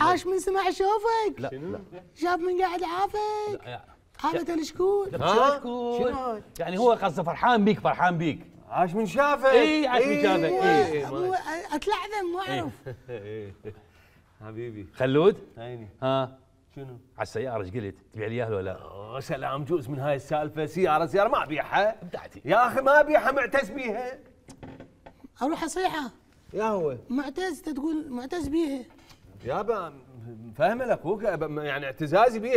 عاش من سمع شوفك لا لا شاف من قاعد عافك هذا الشكون ها شنو يعني هو قصده فرحان بيك فرحان بيك عاش من شافك اي عاش من إيه. شافك اي إيه، اتلعثم إيه. اعرف حبيبي خلود عيني ها شنو؟ على السيارة ايش قلت؟ تبيع لي اياها ولا لا؟ سلام جوز من هاي السالفة سيارة سيارة ما ابيعها بتاعتي يا اخي ما ابيعها معتز بيها اروح اصيحها يا هو معتز تقول معتز بيها يابا فاهم لك هو يعني اعتزازي بيها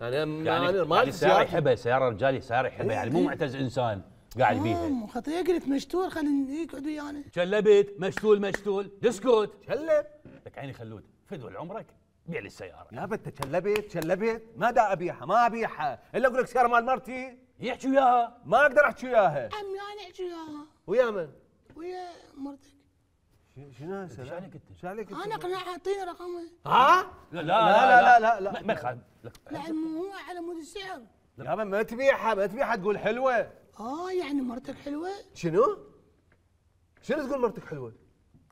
يعني يعني, ما يعني, يعني سياره يحبها سياره رجالي سياره يحبها إيه، يعني مو إيه. معتز انسان قاعد بيها آه، خطي قلت مشتول خلينا يقعد ويانا شلبت مشتول مشتول دسكوت شلب لك عيني خلود فدوى عمرك بيع لي السياره يابا انت شلبت شلبت ما دا ابيعها ما ابيعها الا اقول لك سياره مال مرتي يحكي وياها ما اقدر احكي وياها عمي انا احكي وياها ويا من؟ ويا مرتي شنو ايش عليك انت؟ ايش عليك انت؟ انا اقنعها اعطيني رقمي ها؟ لا لا لا لا لا لا ما يخالف لا هو على مود السعر لا ما تبيعها ما تبيعها تقول حلوه اه يعني مرتك حلوه؟ شنو؟ شنو تقول مرتك حلوه؟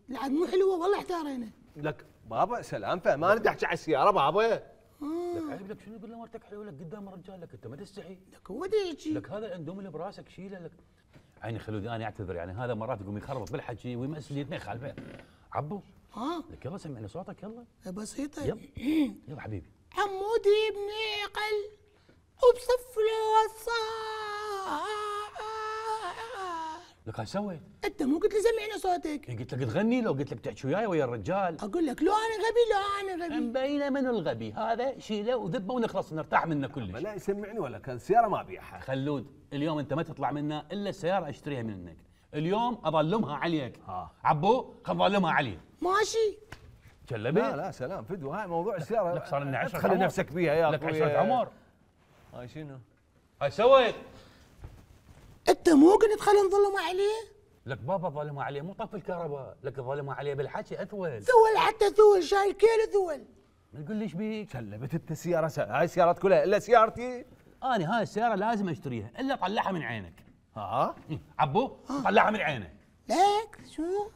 لا مو حلوه والله احتارينا لك بابا سلام فما انا احكي على السياره بابا آه. لك عيب لك شنو يقول له مرتك حلوه لك قدام رجالك لك انت ما تستحي لك هو يحكي لك هذا الاندومي اللي براسك شيله لك عيني خلودي انا اعتذر يعني هذا مرات يقوم يخربط بالحكي ويمسج الاثنين خلفه عبو ها لك يلا سمعني صوتك يلا بسيطه يلا يلا حبيبي عمودي بنعقل وبصف الوصال لك هاي سويت انت مو قلت لي سمعنا صوتك إيه، قلت لك تغني لو قلت لك تحكي وياي ويا الرجال اقول لك لو انا غبي لو انا غبي مبينه من الغبي هذا شيله وذبه ونخلص نرتاح منه كلش لا يسمعني ولا كان سياره ما ابيعها خلود اليوم انت ما تطلع منا الا السياره اشتريها منك اليوم اظلمها عليك ها. آه. عبو خل اظلمها علي ماشي جلبي لا لا سلام فدوه هاي موضوع السياره لك صار لنا 10 خلي نفسك بيها يا اخوي لك 10 عمر هاي شنو هاي سويت انت مو قلت خلينا نظلم عليه لك بابا ظلموا عليه مو طف الكهرباء لك ظلموا عليه بالحكي اثول ثول حتى ثول شايل كيل ثول ما تقول ليش بيك سلمت انت السياره هاي السيارات كلها الا سيارتي انا هاي السياره لازم اشتريها الا طلعها من عينك ها إيه، عبو طلعها من عينك ليك شو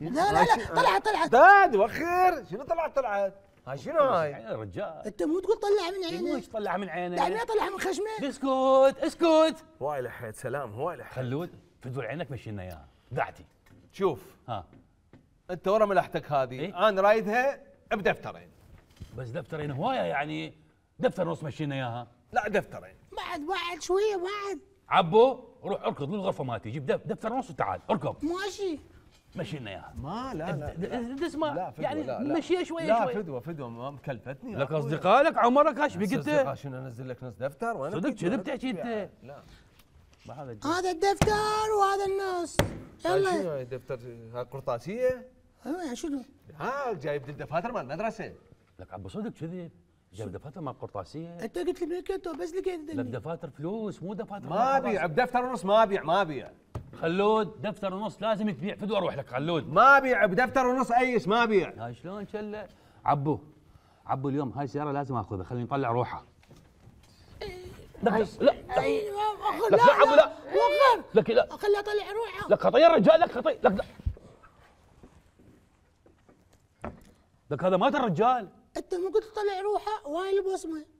لا لا لا طلعت طلعت استاذ وخر شنو طلعت طلعت هاي شنو هاي؟ يا رجال انت مو تقول طلع من عينه مو طلع من عينه ما طلع من خشمه اسكت اسكت هواي لحيت سلام هواي لحيت خلود فدول عينك مشينا اياها بعدي شوف ها انت ورا ملاحتك هذه إيه؟ انا رايدها بدفترين بس دفترين هوايه يعني دفتر نص مشينا اياها لا دفترين بعد بعد شويه بعد عبو روح اركض للغرفه مالتي جيب دفتر نص وتعال اركض ماشي مشينا اياها ما لا لا, تسمع يعني مشيها شويه شوي شويه لا فدوه فدوه مكلفتني لك اصدقاء لك عمرك ايش قلت شنو انزل لك نص دفتر وانا صدق كذب تحكي انت لا هذا هذا الدفتر وهذا النص يلا شنو دفتر قرطاسيه أيوة شنو؟ ها جايب الدفاتر مال المدرسه لك عبو صدق كذب جاب دفاتر مال قرطاسيه انت قلت لي بس لقيت لك دفاتر فلوس مو دفاتر ما ابيع بدفتر ونص ما ابيع ما ابيع خلود دفتر ونص لازم تبيع فدوى اروح لك خلود ما ابيع بدفتر ونص ايش ما ابيع هاي شلون شله عبو عبو اليوم هاي السياره لازم اخذها خليني اطلع روحها لا لا لا لا لا عبو لا وقف لك لا خليها اطلع روحها لك خطيه الرجال لك خطيه لك لا لك هذا مات الرجال انت قلت تطلع روحه وهاي البصمه